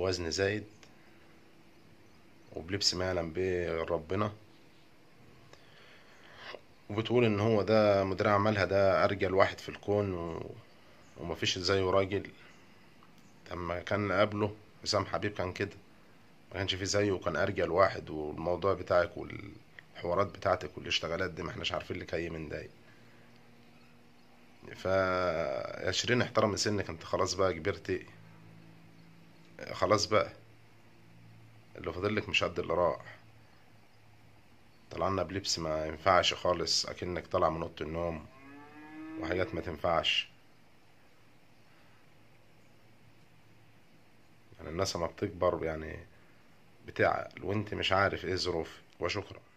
وزن زايد وبلبس ما يعلم به ربنا وبتقول ان هو ده مدير عملها ده ارجل واحد في الكون و... ومفيش زيه راجل لما كان قبله حسام حبيب كان كده ما كانش فيه زيه وكان ارجل واحد والموضوع بتاعك والحوارات بتاعتك والاشتغالات دي ما احناش عارفين لك اي من ده فا يا شيرين احترم سنك انت خلاص بقى كبرتي خلاص بقى اللي فاضلك مش قد اللي راح طلعنا بلبس ما ينفعش خالص اكنك طالع من اوضه النوم وحاجات ما تنفعش يعني الناس ما بتكبر يعني بتعقل وانت مش عارف ايه ظروف وشكرا